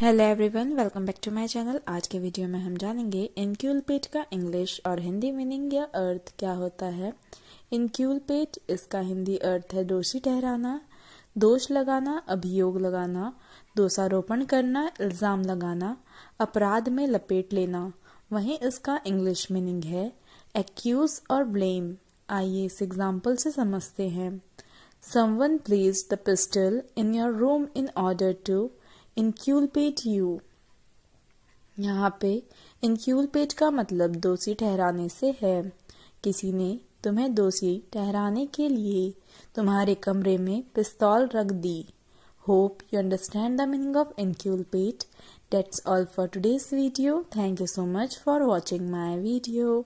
hello everyone welcome back to my channel आज के video में हम जानेंगे इनक्यूलपेट का इंग्लिश और हिंदी मीनिंग या अर्थ क्या होता है इनक्यूलपेट इसका हिंदी अर्थ है दोषी ठहराना दोष लगाना अभियोग लगाना दोषारोपण करना इल्ज़ाम लगाना अपराध में लपेट लेना वहीं इसका इंग्लिश मीनिंग है एक्यूज और ब्लेम आइए इस एग्जाम्पल से समझते हैं someone places the pistol in your room in order to inculpate you यहाँ पे इनक्यूलपेट का मतलब दोषी ठहराने से है किसी ने तुम्हें दोषी ठहराने के लिए तुम्हारे कमरे में पिस्तौल रख दी hope you understand the meaning of inculpate that's all for today's video thank you so much for watching my video